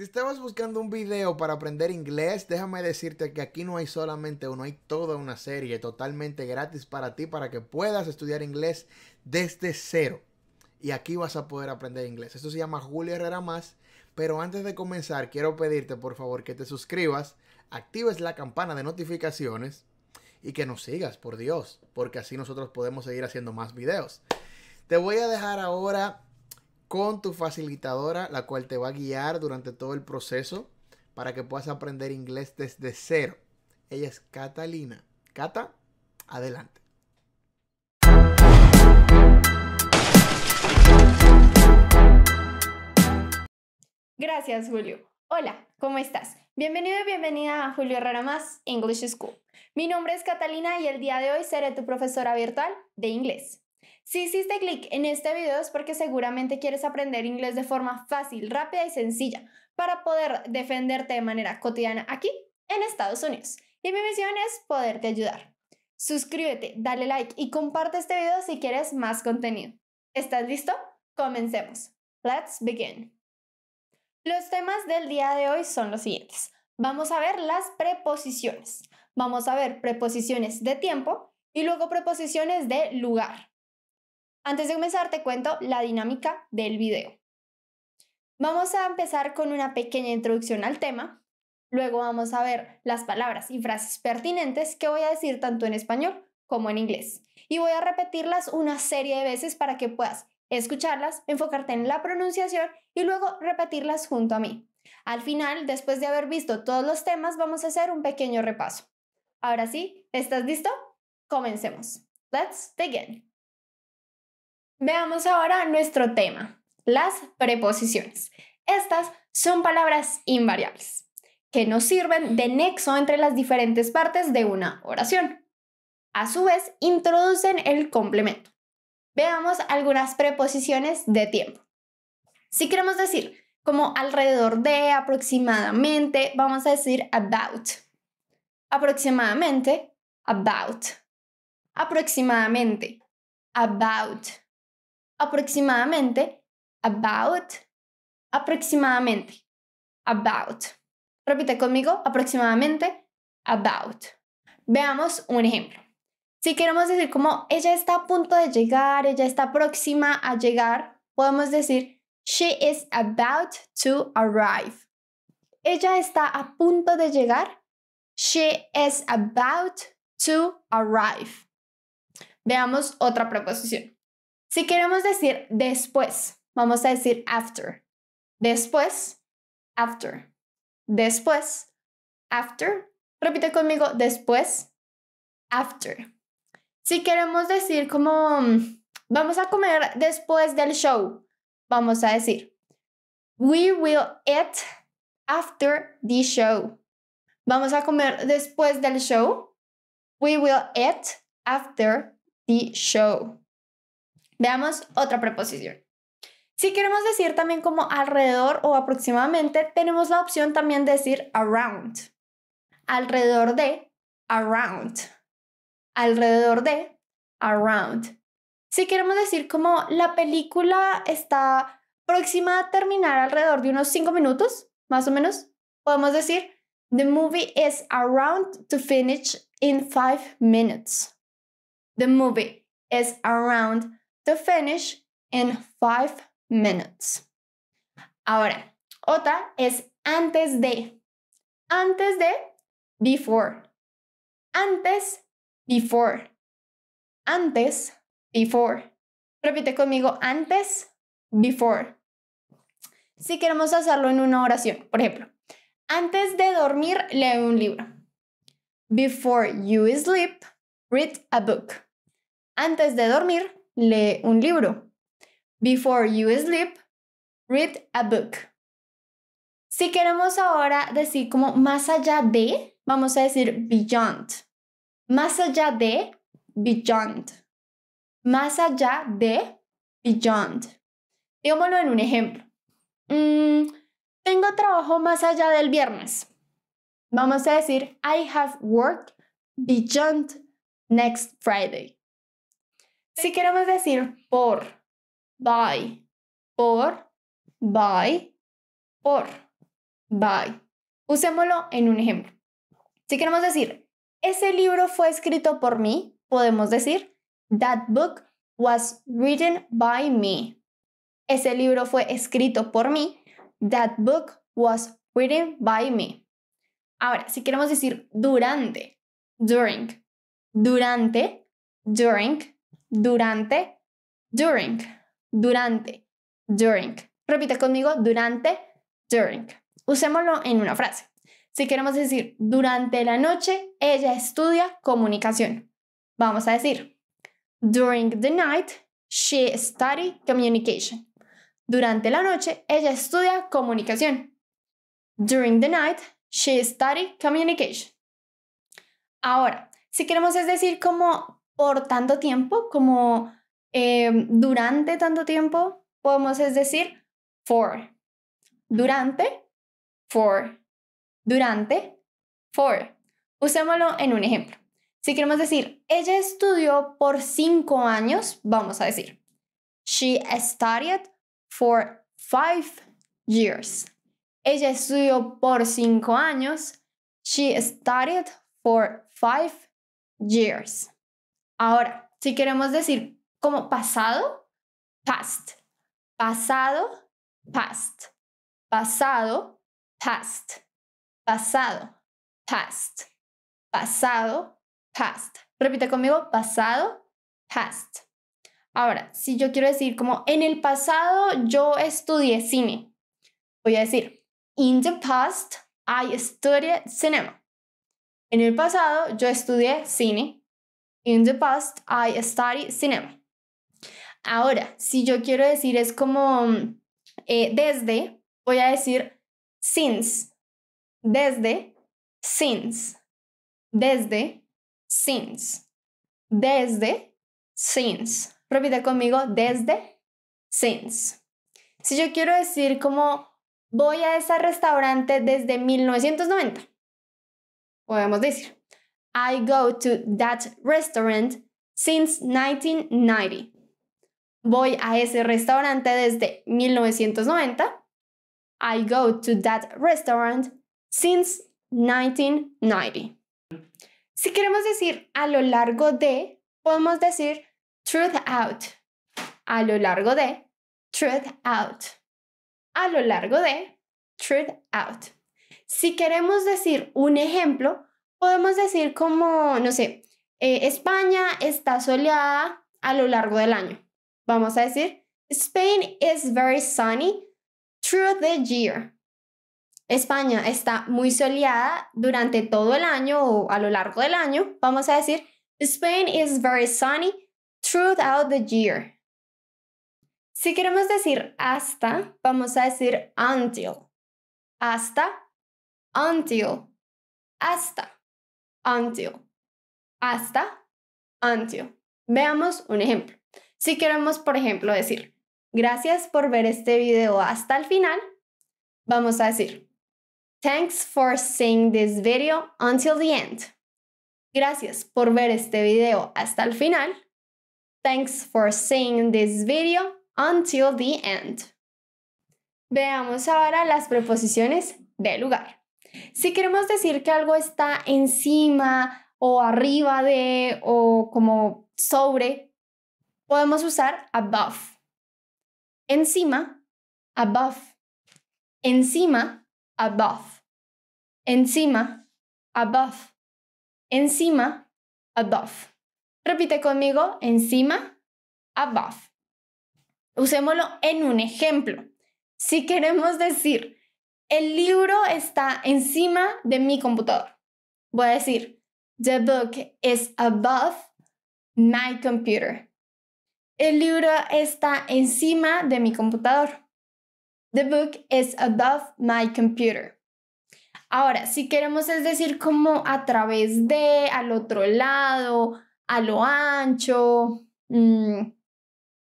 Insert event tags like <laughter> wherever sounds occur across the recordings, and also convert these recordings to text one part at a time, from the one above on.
Si estabas buscando un video para aprender inglés, déjame decirte que aquí no hay solamente uno, hay toda una serie totalmente gratis para ti para que puedas estudiar inglés desde cero. Y aquí vas a poder aprender inglés. Esto se llama Julio Herrera Más. Pero antes de comenzar, quiero pedirte por favor que te suscribas, actives la campana de notificaciones y que nos sigas, por Dios, porque así nosotros podemos seguir haciendo más videos. Te voy a dejar ahora con tu facilitadora, la cual te va a guiar durante todo el proceso para que puedas aprender inglés desde cero. Ella es Catalina. Cata, adelante. Gracias, Julio. Hola, ¿cómo estás? Bienvenido y bienvenida a Julio Herrera Más English School. Mi nombre es Catalina y el día de hoy seré tu profesora virtual de inglés. Si hiciste clic en este video es porque seguramente quieres aprender inglés de forma fácil, rápida y sencilla para poder defenderte de manera cotidiana aquí en Estados Unidos. Y mi misión es poderte ayudar. Suscríbete, dale like y comparte este video si quieres más contenido. ¿Estás listo? Comencemos. Let's begin. Los temas del día de hoy son los siguientes. Vamos a ver las preposiciones. Vamos a ver preposiciones de tiempo y luego preposiciones de lugar. Antes de comenzar te cuento la dinámica del video. Vamos a empezar con una pequeña introducción al tema, luego vamos a ver las palabras y frases pertinentes que voy a decir tanto en español como en inglés. Y voy a repetirlas una serie de veces para que puedas escucharlas, enfocarte en la pronunciación y luego repetirlas junto a mí. Al final, después de haber visto todos los temas, vamos a hacer un pequeño repaso. Ahora sí, ¿estás listo? Comencemos. Let's begin. Veamos ahora nuestro tema, las preposiciones. Estas son palabras invariables que nos sirven de nexo entre las diferentes partes de una oración. A su vez, introducen el complemento. Veamos algunas preposiciones de tiempo. Si queremos decir como alrededor de, aproximadamente, vamos a decir about. Aproximadamente, about. Aproximadamente, about aproximadamente, about, aproximadamente, about. Repite conmigo, aproximadamente, about. Veamos un ejemplo. Si queremos decir como ella está a punto de llegar, ella está próxima a llegar, podemos decir she is about to arrive. Ella está a punto de llegar. She is about to arrive. Veamos otra proposición si queremos decir después, vamos a decir after. Después, after. Después, after. Repite conmigo, después, after. Si queremos decir como, mm, vamos a comer después del show, vamos a decir, we will eat after the show. Vamos a comer después del show. We will eat after the show. Veamos otra preposición. Si queremos decir también como alrededor o aproximadamente, tenemos la opción también de decir around. Alrededor de, around. Alrededor de, around. Si queremos decir como la película está próxima a terminar alrededor de unos cinco minutos, más o menos, podemos decir The movie is around to finish in five minutes. The movie is around to finish in five minutes. Ahora, otra es antes de. Antes de, before. Antes, before. Antes, before. Repite conmigo, antes, before. Si queremos hacerlo en una oración, por ejemplo, antes de dormir, lee un libro. Before you sleep, read a book. Antes de dormir, lee un libro. Before you sleep, read a book. Si queremos ahora decir como más allá de, vamos a decir beyond. Más allá de, beyond. Más allá de, beyond. Digámoslo en un ejemplo. Mm, tengo trabajo más allá del viernes. Vamos a decir, I have work beyond next Friday. Si queremos decir por, by, por, by, por, by. Usémoslo en un ejemplo. Si queremos decir, ese libro fue escrito por mí, podemos decir, that book was written by me. Ese libro fue escrito por mí, that book was written by me. Ahora, si queremos decir durante, during, durante, during, durante, during, durante, during. Repite conmigo, durante, during. Usémoslo en una frase. Si queremos decir, durante la noche, ella estudia comunicación. Vamos a decir, during the night, she study communication. Durante la noche, ella estudia comunicación. During the night, she study communication. Ahora, si queremos es decir como por tanto tiempo, como em, durante tanto tiempo, podemos es decir for. Durante, for. Durante, for. Usémoslo en un ejemplo. Si queremos decir, ella estudió por cinco años, vamos a decir, she studied for five years. Ella estudió por cinco años. She studied for five years. Ahora, si queremos decir como pasado, past. Pasado, past. Pasado, past. Pasado, past. Pasado, past. Repite conmigo, pasado, past. Ahora, si yo quiero decir como en el pasado yo estudié cine, voy a decir, in the past I studied cinema. En el pasado yo estudié cine. In the past, I studied cinema. Ahora, si yo quiero decir es como mm, eh, desde, voy a decir since. Desde, since. Desde, since. Desde, since. Repite conmigo, desde, since. Si yo quiero decir como voy a ese restaurante desde 1990, podemos decir I go to that restaurant since 1990. Voy a ese restaurante desde 1990. I go to that restaurant since 1990. Si queremos decir a lo largo de, podemos decir truth out. A lo largo de, truth out. A lo largo de, truth out. Si queremos decir un ejemplo, podemos decir como, no sé, eh, España está soleada a lo largo del año. Vamos a decir, Spain is very sunny through the year. España está muy soleada durante todo el año o a lo largo del año. Vamos a decir, Spain is very sunny throughout the year. Si queremos decir hasta, vamos a decir until. Hasta, until, hasta until. Hasta, until. Veamos un ejemplo. Si queremos, por ejemplo, decir, gracias por ver este video hasta el final, vamos a decir, thanks for seeing this video until the end. Gracias por ver este video hasta el final. Thanks for seeing this video until the end. Veamos ahora las preposiciones de lugar. Si queremos decir que algo está encima o arriba de o como sobre, podemos usar above. Encima, above. Encima, above. Encima, above. Encima, above. Repite conmigo, encima, above. Usémoslo en un ejemplo. Si queremos decir el libro está encima de mi computador. Voy a decir, the book is above my computer. El libro está encima de mi computador. The book is above my computer. Ahora, si queremos es decir como a través de, al otro lado, a lo ancho, mm,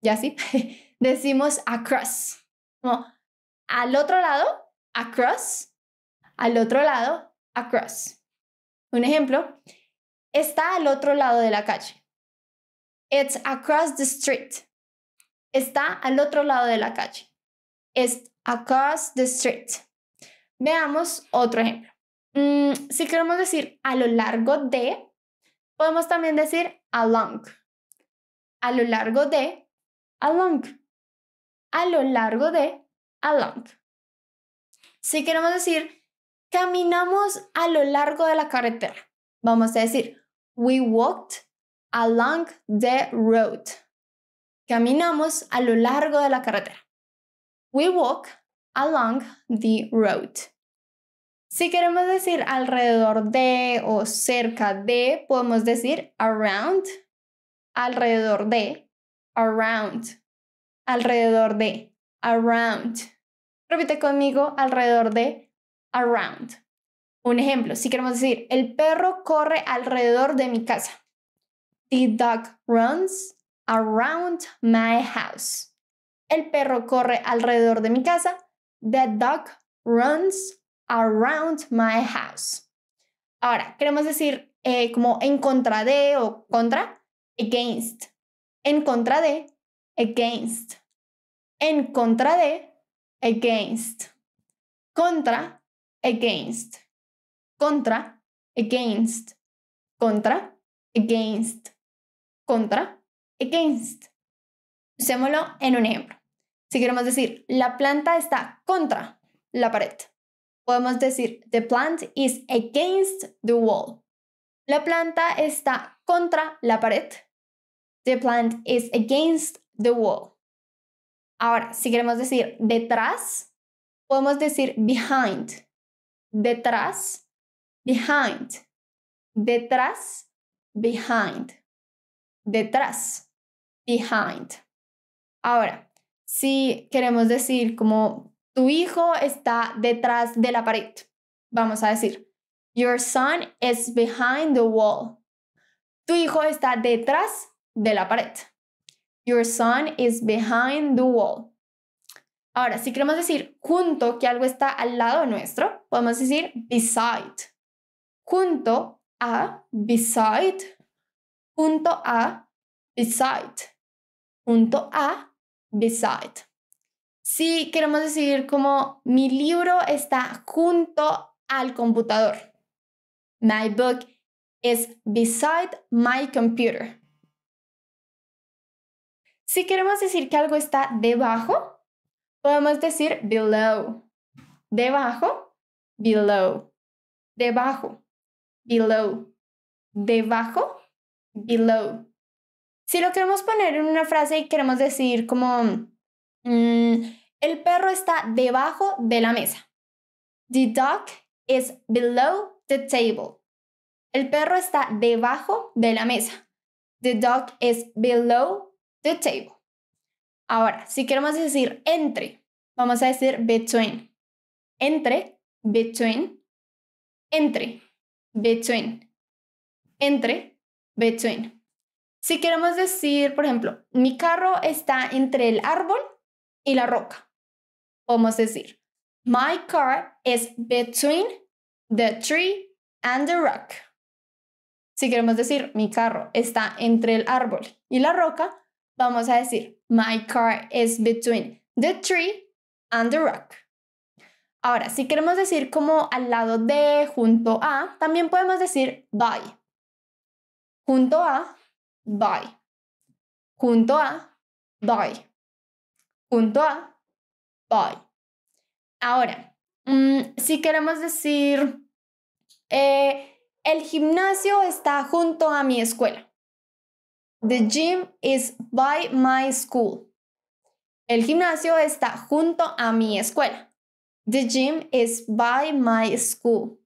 ya sí, <laughs> decimos across, al otro lado across, al otro lado, across. Un ejemplo, está al otro lado de la calle. It's across the street. Está al otro lado de la calle. It's across the street. Veamos otro ejemplo. Mm, si queremos decir a lo largo de, podemos también decir along. A lo largo de, along. A lo largo de, along. Si queremos decir, caminamos a lo largo de la carretera, vamos a decir, we walked along the road. Caminamos a lo largo de la carretera. We walk along the road. Si queremos decir alrededor de o cerca de, podemos decir around, alrededor de, around, alrededor de, around. Repite conmigo alrededor de around. Un ejemplo, si queremos decir, el perro corre alrededor de mi casa. The dog runs around my house. El perro corre alrededor de mi casa. The dog runs around my house. Ahora, queremos decir eh, como en contra de o contra, against. En contra de, against. En contra de, against. Contra, against. Contra, against. Contra, against. Contra, against. Usémoslo en un ejemplo. Si queremos decir, la planta está contra la pared, podemos decir, the plant is against the wall. La planta está contra la pared. The plant is against the wall. Ahora, si queremos decir detrás, podemos decir behind, detrás, behind, detrás, behind, detrás, behind. Ahora, si queremos decir como tu hijo está detrás de la pared, vamos a decir, your son is behind the wall. Tu hijo está detrás de la pared. Your son is behind the wall. Ahora, si queremos decir junto que algo está al lado nuestro, podemos decir beside. Junto a, beside. Junto a, beside. Junto a, beside. Si queremos decir como mi libro está junto al computador. My book is beside my computer. Si queremos decir que algo está debajo, podemos decir below. Debajo, below. Debajo, below. Debajo, below. Si lo queremos poner en una frase y queremos decir como, mm, el perro está debajo de la mesa. The dog is below the table. El perro está debajo de la mesa. The dog is below the table. Ahora, si queremos decir entre, vamos a decir between. Entre, between, entre, between, entre, between. Si queremos decir, por ejemplo, mi carro está entre el árbol y la roca, podemos decir, my car is between the tree and the rock. Si queremos decir, mi carro está entre el árbol y la roca, vamos a decir, my car is between the tree and the rock. Ahora, si queremos decir como al lado de, junto a, también podemos decir by. Junto a, by. Junto a, by. Junto a, by. Ahora, mm, si queremos decir, eh, el gimnasio está junto a mi escuela. The gym is by my school. El gimnasio está junto a mi escuela. The gym is by my school.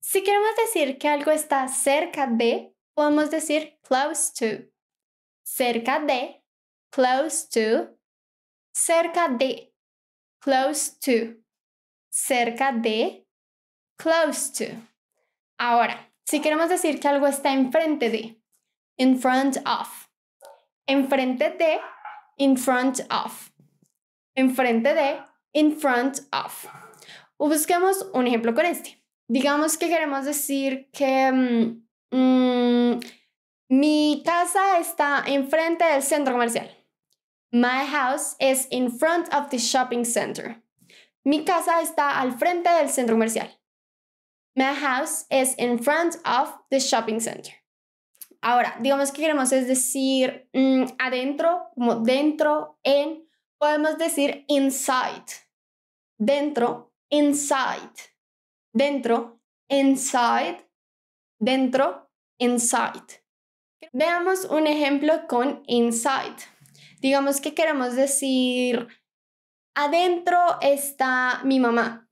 Si queremos decir que algo está cerca de, podemos decir close to. Cerca de, close to. Cerca de, close to. Cerca de, close to. Ahora, si queremos decir que algo está enfrente de, in front of. Enfrente de, in front of. Enfrente de, in front of. busquemos un ejemplo con este. Digamos que queremos decir que mm, mm, mi casa está enfrente del centro comercial. My house is in front of the shopping center. Mi casa está al frente del centro comercial. My house is in front of the shopping center. Ahora, digamos que queremos decir mm, adentro, como dentro, en, podemos decir inside, dentro, inside, dentro, inside, dentro, inside. Veamos un ejemplo con inside. Digamos que queremos decir adentro está mi mamá.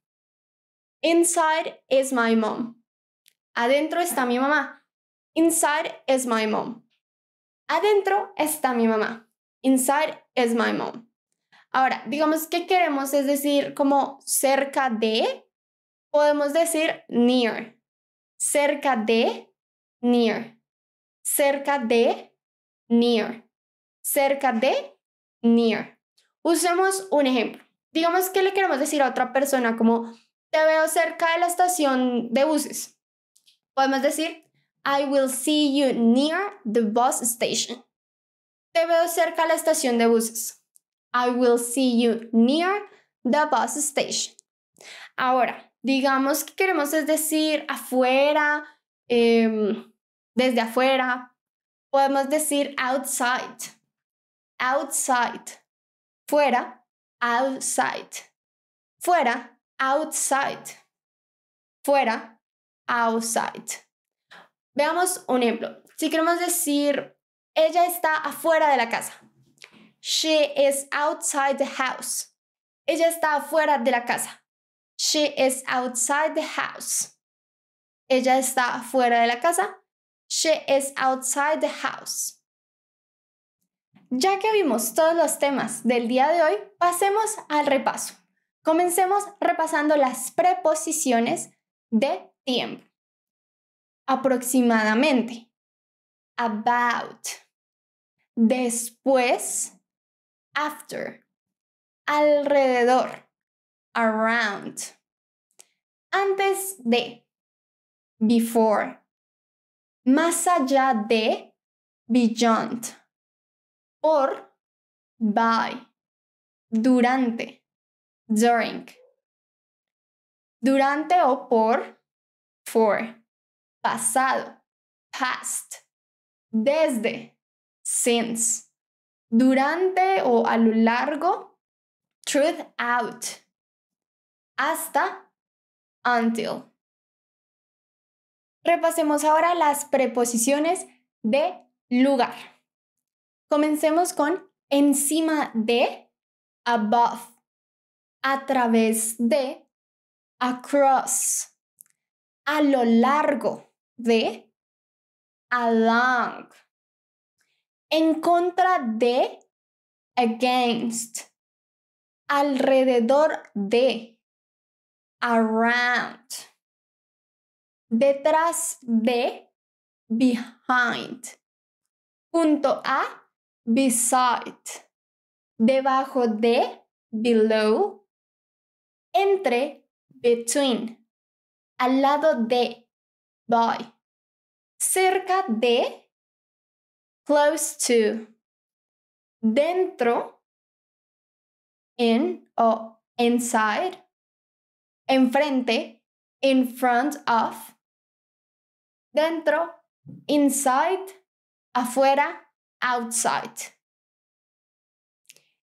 Inside is my mom. Adentro está mi mamá. Inside is my mom. Adentro está mi mamá. Inside is my mom. Ahora, digamos que queremos, decir, como cerca de, podemos decir near. Cerca de, near. Cerca de, near. Cerca de, near. Usemos un ejemplo. Digamos que le queremos decir a otra persona como, te veo cerca de la estación de buses. Podemos decir, I will see you near the bus station. Te veo cerca a la estación de buses. I will see you near the bus station. Ahora, digamos que queremos es decir afuera, em, desde afuera. Podemos decir outside, outside. Fuera, outside. Fuera, outside. Fuera, outside. Veamos un ejemplo. Si queremos decir, ella está afuera de la casa. She is outside the house. Ella está afuera de la casa. She is outside the house. Ella está afuera de la casa. She is outside the house. Ya que vimos todos los temas del día de hoy, pasemos al repaso. Comencemos repasando las preposiciones de tiempo aproximadamente. About. Después, after. Alrededor. Around. Antes de. Before. Más allá de. Beyond. Por. By. Durante. During. Durante o por. For pasado, past, desde, since, durante o a lo largo, truth out, hasta, until. Repasemos ahora las preposiciones de lugar. Comencemos con encima de, above, a través de, across, a lo largo, de along. En contra de against. Alrededor de around. Detrás de behind. Punto a beside. Debajo de below. Entre between. Al lado de by. Cerca de, close to. Dentro, in o inside. Enfrente, in front of. Dentro, inside. Afuera, outside.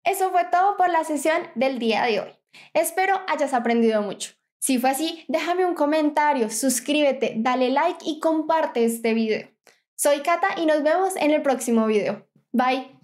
Eso fue todo por la sesión del día de hoy. Espero hayas aprendido mucho. Si fue así, déjame un comentario, suscríbete, dale like y comparte este video. Soy Kata y nos vemos en el próximo video. Bye.